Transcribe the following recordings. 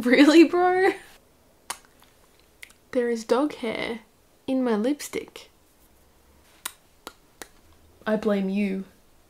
Really, bro? There is dog hair in my lipstick. I blame you.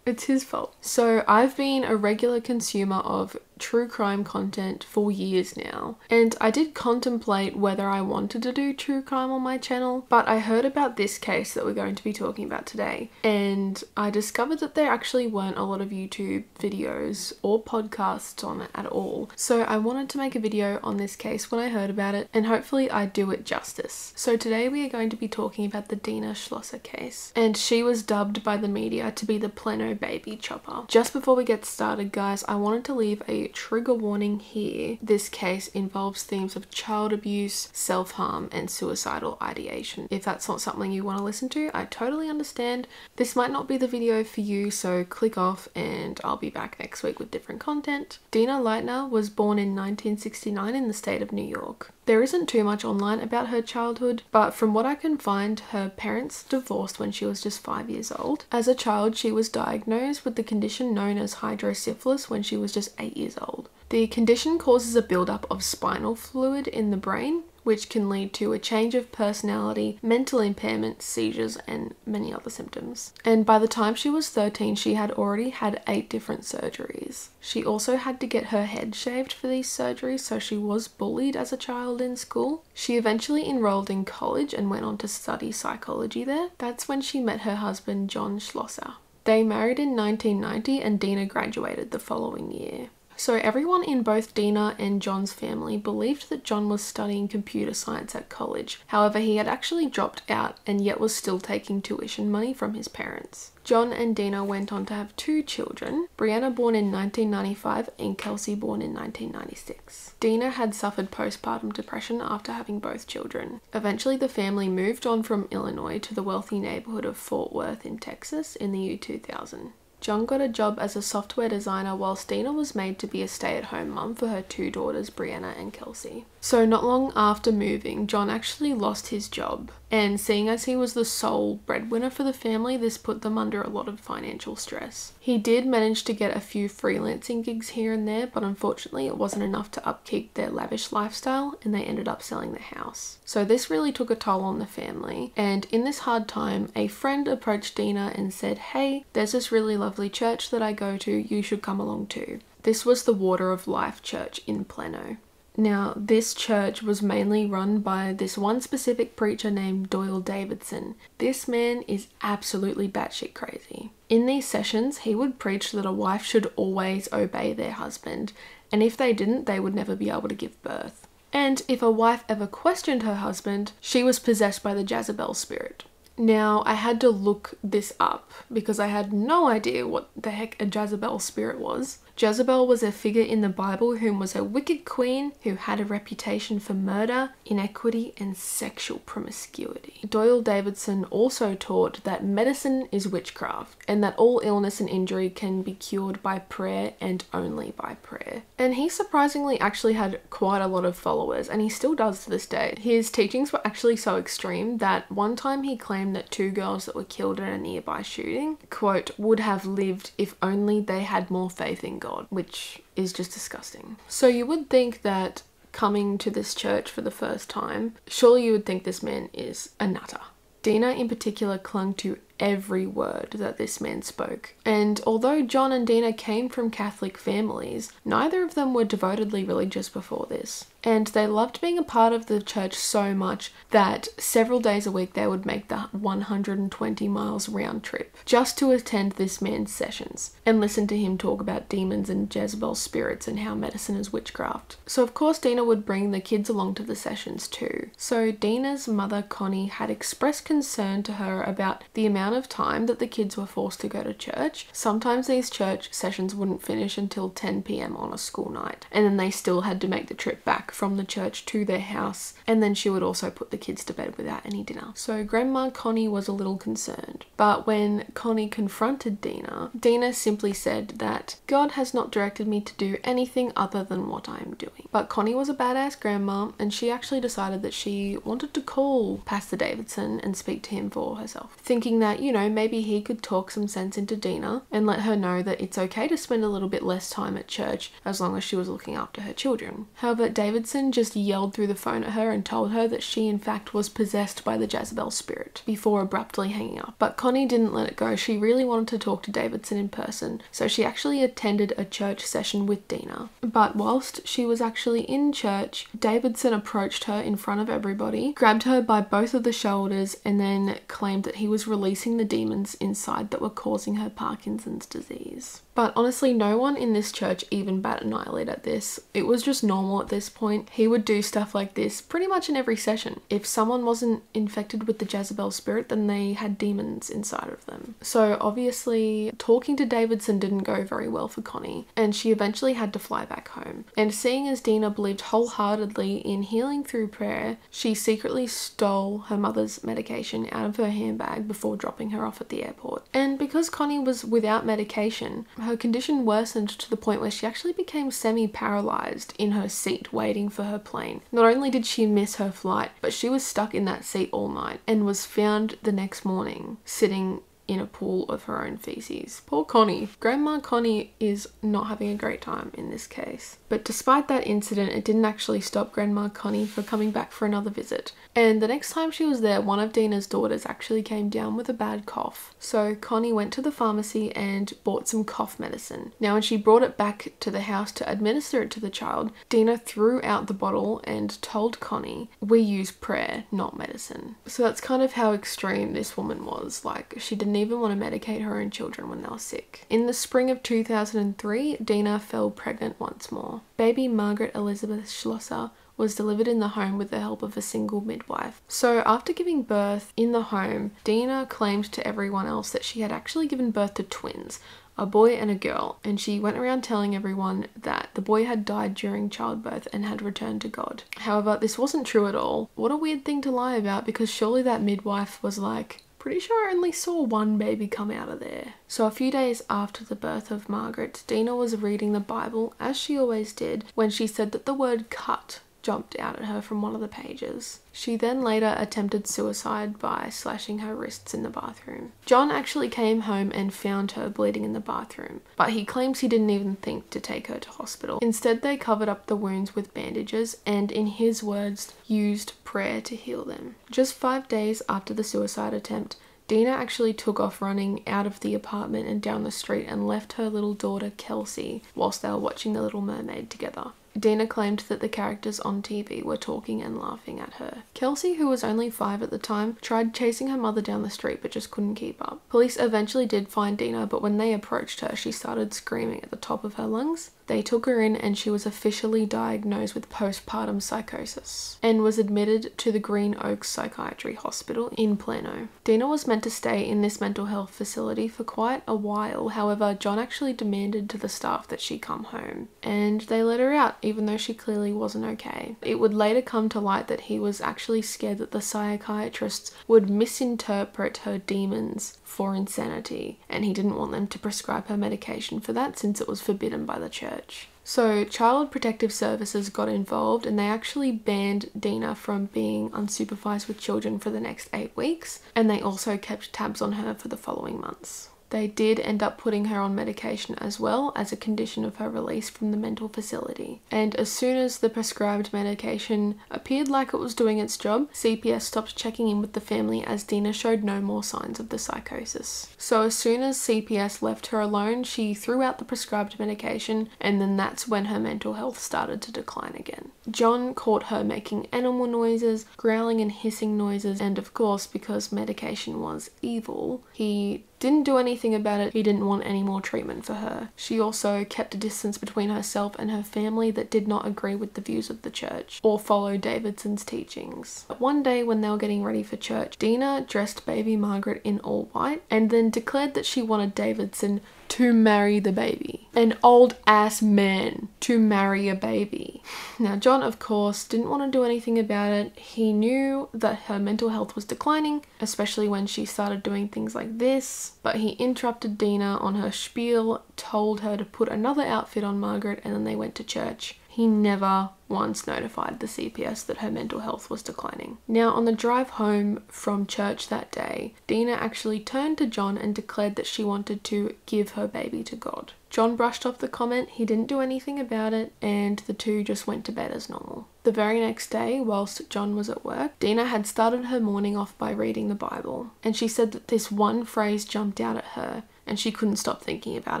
It's his fault. So I've been a regular consumer of true crime content for years now, and I did contemplate whether I wanted to do true crime on my channel, but I heard about this case that we're going to be talking about today, and I discovered that there actually weren't a lot of YouTube videos or podcasts on it at all. So I wanted to make a video on this case when I heard about it, and hopefully I do it justice. So today we are going to be talking about the Dina Schlosser case, and she was dubbed by the media to be the Pleno baby chopper. Just before we get started, guys, I wanted to leave a trigger warning here, this case involves themes of child abuse, self-harm and suicidal ideation. If that's not something you want to listen to, I totally understand. This might not be the video for you, so click off and I'll be back next week with different content. Dina Leitner was born in 1969 in the state of New York. There isn't too much online about her childhood, but from what I can find, her parents divorced when she was just five years old. As a child, she was diagnosed with the condition known as hydrocephalus when she was just eight years old. The condition causes a buildup of spinal fluid in the brain, which can lead to a change of personality, mental impairment, seizures, and many other symptoms. And by the time she was 13, she had already had eight different surgeries. She also had to get her head shaved for these surgeries, so she was bullied as a child in school. She eventually enrolled in college and went on to study psychology there. That's when she met her husband, John Schlosser. They married in 1990 and Dina graduated the following year. So everyone in both Dina and John's family believed that John was studying computer science at college. However, he had actually dropped out and yet was still taking tuition money from his parents. John and Dina went on to have two children, Brianna born in 1995 and Kelsey born in 1996. Dina had suffered postpartum depression after having both children. Eventually the family moved on from Illinois to the wealthy neighborhood of Fort Worth in Texas in the year 2000. John got a job as a software designer while Dina was made to be a stay at home mum for her two daughters, Brianna and Kelsey. So, not long after moving, John actually lost his job. And seeing as he was the sole breadwinner for the family, this put them under a lot of financial stress. He did manage to get a few freelancing gigs here and there, but unfortunately, it wasn't enough to upkeep their lavish lifestyle, and they ended up selling the house. So, this really took a toll on the family. And in this hard time, a friend approached Dina and said, Hey, there's this really lovely church that I go to, you should come along too. This was the Water of Life Church in Plano. Now, this church was mainly run by this one specific preacher named Doyle Davidson. This man is absolutely batshit crazy. In these sessions, he would preach that a wife should always obey their husband, and if they didn't, they would never be able to give birth. And if a wife ever questioned her husband, she was possessed by the Jezebel spirit. Now, I had to look this up because I had no idea what the heck a Jezebel spirit was. Jezebel was a figure in the Bible whom was a wicked queen who had a reputation for murder, inequity, and sexual promiscuity. Doyle Davidson also taught that medicine is witchcraft and that all illness and injury can be cured by prayer and only by prayer. And he surprisingly actually had quite a lot of followers and he still does to this day. His teachings were actually so extreme that one time he claimed that two girls that were killed in a nearby shooting, quote, would have lived if only they had more faith in God which is just disgusting. So you would think that coming to this church for the first time, surely you would think this man is a nutter. Dina in particular clung to every word that this man spoke. And although John and Dina came from Catholic families, neither of them were devotedly religious before this. And they loved being a part of the church so much that several days a week they would make the 120 miles round trip just to attend this man's sessions and listen to him talk about demons and Jezebel spirits and how medicine is witchcraft. So, of course, Dina would bring the kids along to the sessions too. So, Dina's mother, Connie, had expressed concern to her about the amount amount of time that the kids were forced to go to church, sometimes these church sessions wouldn't finish until 10 pm on a school night, and then they still had to make the trip back from the church to their house, and then she would also put the kids to bed without any dinner. So Grandma Connie was a little concerned, but when Connie confronted Dina, Dina simply said that God has not directed me to do anything other than what I am doing. But Connie was a badass grandma, and she actually decided that she wanted to call Pastor Davidson and speak to him for herself, thinking that you know, maybe he could talk some sense into Dina and let her know that it's okay to spend a little bit less time at church as long as she was looking after her children. However, Davidson just yelled through the phone at her and told her that she, in fact, was possessed by the Jezebel spirit before abruptly hanging up. But Connie didn't let it go. She really wanted to talk to Davidson in person, so she actually attended a church session with Dina. But whilst she was actually in church, Davidson approached her in front of everybody, grabbed her by both of the shoulders, and then claimed that he was releasing facing the demons inside that were causing her Parkinson's disease. But honestly, no one in this church even bat an eyelid at this. It was just normal at this point. He would do stuff like this pretty much in every session. If someone wasn't infected with the Jezebel spirit, then they had demons inside of them. So obviously, talking to Davidson didn't go very well for Connie, and she eventually had to fly back home. And seeing as Dina believed wholeheartedly in healing through prayer, she secretly stole her mother's medication out of her handbag before dropping her off at the airport. And because Connie was without medication, her condition worsened to the point where she actually became semi paralyzed in her seat waiting for her plane. Not only did she miss her flight, but she was stuck in that seat all night and was found the next morning sitting in a pool of her own feces. Poor Connie. Grandma Connie is not having a great time in this case. But despite that incident, it didn't actually stop Grandma Connie from coming back for another visit. And the next time she was there, one of Dina's daughters actually came down with a bad cough. So Connie went to the pharmacy and bought some cough medicine. Now, when she brought it back to the house to administer it to the child, Dina threw out the bottle and told Connie, We use prayer, not medicine. So that's kind of how extreme this woman was. Like, she didn't even want to medicate her own children when they were sick. In the spring of 2003, Dina fell pregnant once more. Baby Margaret Elizabeth Schlosser was delivered in the home with the help of a single midwife. So after giving birth in the home, Dina claimed to everyone else that she had actually given birth to twins, a boy and a girl, and she went around telling everyone that the boy had died during childbirth and had returned to God. However, this wasn't true at all. What a weird thing to lie about because surely that midwife was like, pretty sure I only saw one baby come out of there. So a few days after the birth of Margaret, Dina was reading the Bible as she always did when she said that the word cut jumped out at her from one of the pages. She then later attempted suicide by slashing her wrists in the bathroom. John actually came home and found her bleeding in the bathroom, but he claims he didn't even think to take her to hospital. Instead, they covered up the wounds with bandages and, in his words, used prayer to heal them. Just five days after the suicide attempt, Dina actually took off running out of the apartment and down the street and left her little daughter Kelsey whilst they were watching The Little Mermaid together. Dina claimed that the characters on TV were talking and laughing at her. Kelsey, who was only five at the time, tried chasing her mother down the street but just couldn't keep up. Police eventually did find Dina, but when they approached her, she started screaming at the top of her lungs. They took her in and she was officially diagnosed with postpartum psychosis and was admitted to the Green Oaks Psychiatry Hospital in Plano. Dina was meant to stay in this mental health facility for quite a while, however, John actually demanded to the staff that she come home and they let her out even though she clearly wasn't okay. It would later come to light that he was actually scared that the psychiatrists would misinterpret her demons for insanity, and he didn't want them to prescribe her medication for that since it was forbidden by the church. So, Child Protective Services got involved and they actually banned Dina from being unsupervised with children for the next eight weeks, and they also kept tabs on her for the following months. They did end up putting her on medication as well as a condition of her release from the mental facility. And as soon as the prescribed medication appeared like it was doing its job, CPS stopped checking in with the family as Dina showed no more signs of the psychosis. So as soon as CPS left her alone, she threw out the prescribed medication and then that's when her mental health started to decline again. John caught her making animal noises, growling and hissing noises, and of course, because medication was evil, he didn't do anything about it. He didn't want any more treatment for her. She also kept a distance between herself and her family that did not agree with the views of the church or follow Davidson's teachings. But one day when they were getting ready for church, Dina dressed baby Margaret in all white and then declared that she wanted Davidson to marry the baby. An old ass man to marry a baby. Now, John, of course, didn't want to do anything about it. He knew that her mental health was declining, especially when she started doing things like this. But he interrupted Dina on her spiel, told her to put another outfit on Margaret, and then they went to church. He never once notified the CPS that her mental health was declining. Now, on the drive home from church that day, Dina actually turned to John and declared that she wanted to give her baby to God. John brushed off the comment, he didn't do anything about it, and the two just went to bed as normal. The very next day, whilst John was at work, Dina had started her morning off by reading the Bible, and she said that this one phrase jumped out at her and she couldn't stop thinking about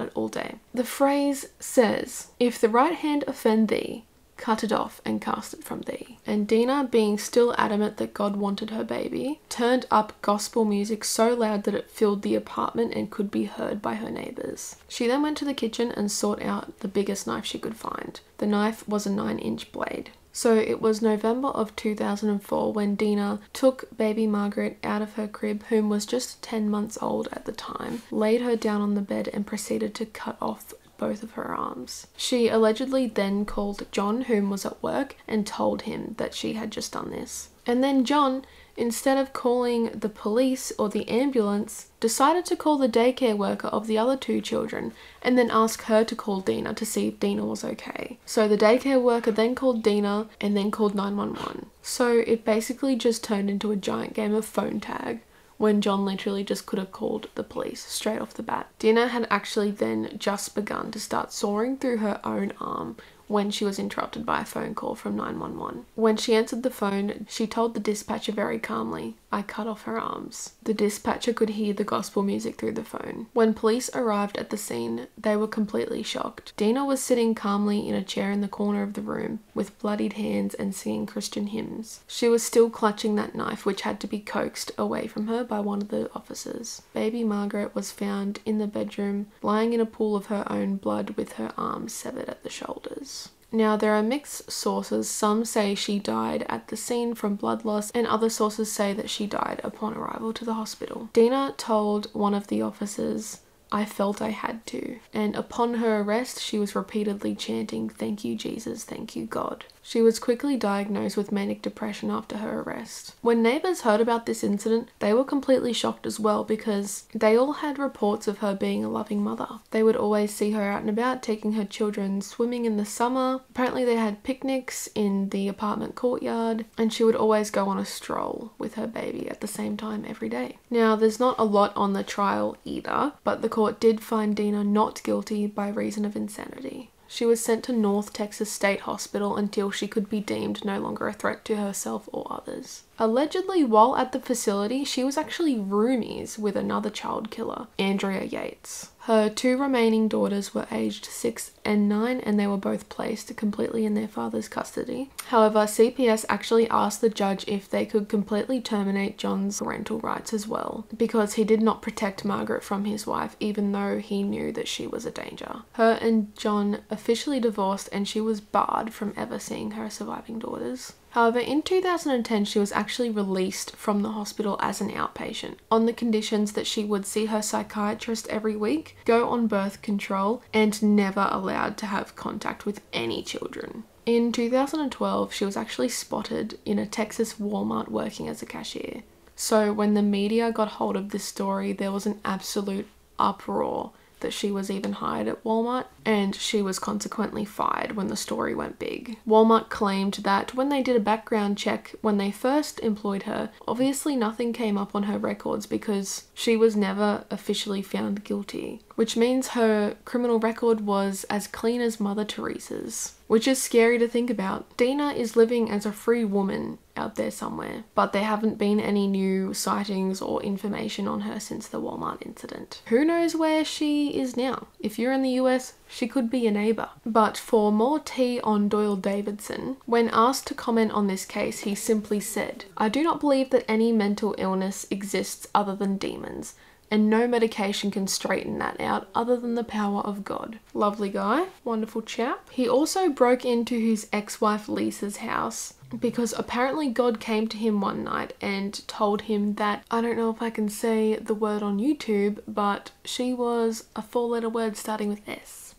it all day. The phrase says, If the right hand offend thee, cut it off and cast it from thee. And Dina, being still adamant that God wanted her baby, turned up gospel music so loud that it filled the apartment and could be heard by her neighbours. She then went to the kitchen and sought out the biggest knife she could find. The knife was a 9 inch blade. So it was November of 2004 when Dina took baby Margaret out of her crib, whom was just 10 months old at the time, laid her down on the bed, and proceeded to cut off both of her arms. She allegedly then called John, whom was at work, and told him that she had just done this. And then John instead of calling the police or the ambulance, decided to call the daycare worker of the other two children and then ask her to call Dina to see if Dina was okay. So the daycare worker then called Dina and then called 911. So it basically just turned into a giant game of phone tag when John literally just could have called the police straight off the bat. Dina had actually then just begun to start sawing through her own arm when she was interrupted by a phone call from 911. When she answered the phone, she told the dispatcher very calmly, I cut off her arms. The dispatcher could hear the gospel music through the phone. When police arrived at the scene, they were completely shocked. Dina was sitting calmly in a chair in the corner of the room with bloodied hands and singing Christian hymns. She was still clutching that knife, which had to be coaxed away from her by one of the officers. Baby Margaret was found in the bedroom, lying in a pool of her own blood with her arms severed at the shoulders. Now, there are mixed sources. Some say she died at the scene from blood loss, and other sources say that she died upon arrival to the hospital. Dina told one of the officers, I felt I had to. And upon her arrest, she was repeatedly chanting, Thank you, Jesus, thank you, God. She was quickly diagnosed with manic depression after her arrest. When neighbours heard about this incident, they were completely shocked as well because they all had reports of her being a loving mother. They would always see her out and about taking her children swimming in the summer. Apparently they had picnics in the apartment courtyard and she would always go on a stroll with her baby at the same time every day. Now there's not a lot on the trial either, but the court did find Dina not guilty by reason of insanity. She was sent to North Texas State Hospital until she could be deemed no longer a threat to herself or others. Allegedly, while at the facility, she was actually roomies with another child killer, Andrea Yates. Her two remaining daughters were aged 6 and 9 and they were both placed completely in their father's custody. However, CPS actually asked the judge if they could completely terminate John's parental rights as well because he did not protect Margaret from his wife even though he knew that she was a danger. Her and John officially divorced and she was barred from ever seeing her surviving daughters. However, in 2010, she was actually released from the hospital as an outpatient on the conditions that she would see her psychiatrist every week, go on birth control, and never allowed to have contact with any children. In 2012, she was actually spotted in a Texas Walmart working as a cashier. So, when the media got hold of this story, there was an absolute uproar that she was even hired at Walmart, and she was consequently fired when the story went big. Walmart claimed that when they did a background check when they first employed her, obviously nothing came up on her records because she was never officially found guilty which means her criminal record was as clean as Mother Teresa's. Which is scary to think about. Dina is living as a free woman out there somewhere, but there haven't been any new sightings or information on her since the Walmart incident. Who knows where she is now? If you're in the US, she could be your neighbour. But for more tea on Doyle Davidson, when asked to comment on this case, he simply said, I do not believe that any mental illness exists other than demons and no medication can straighten that out other than the power of God. Lovely guy, wonderful chap. He also broke into his ex-wife Lisa's house because apparently God came to him one night and told him that I don't know if I can say the word on YouTube, but she was a four letter word starting with S.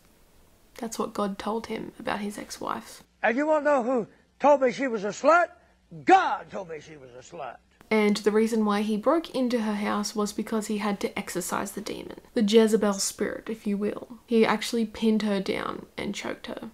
That's what God told him about his ex wife. And you want to know who told me she was a slut? God told me she was a slut and the reason why he broke into her house was because he had to exorcise the demon, the Jezebel spirit, if you will. He actually pinned her down and choked her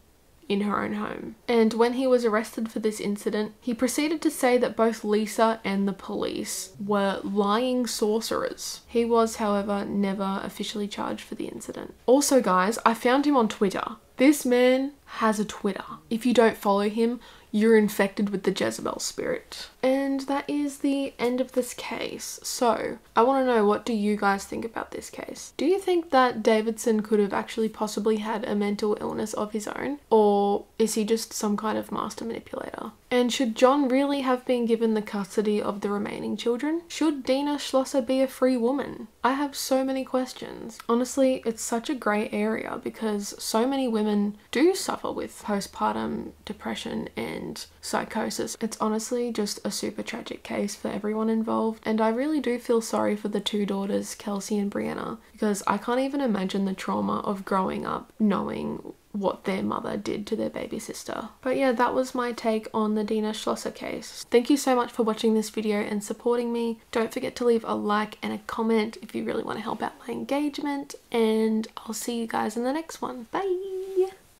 in her own home. And when he was arrested for this incident, he proceeded to say that both Lisa and the police were lying sorcerers. He was, however, never officially charged for the incident. Also, guys, I found him on Twitter. This man has a Twitter. If you don't follow him, you're infected with the Jezebel spirit. And that is the end of this case. So I want to know what do you guys think about this case? Do you think that Davidson could have actually possibly had a mental illness of his own? Or is he just some kind of master manipulator? And should John really have been given the custody of the remaining children? Should Dina Schlosser be a free woman? I have so many questions. Honestly, it's such a grey area because so many women do suffer with postpartum depression and psychosis. It's honestly just a super tragic case for everyone involved, and I really do feel sorry for the two daughters, Kelsey and Brianna, because I can't even imagine the trauma of growing up knowing what their mother did to their baby sister. But yeah, that was my take on the Dina Schlosser case. Thank you so much for watching this video and supporting me. Don't forget to leave a like and a comment if you really want to help out my engagement and I'll see you guys in the next one. Bye!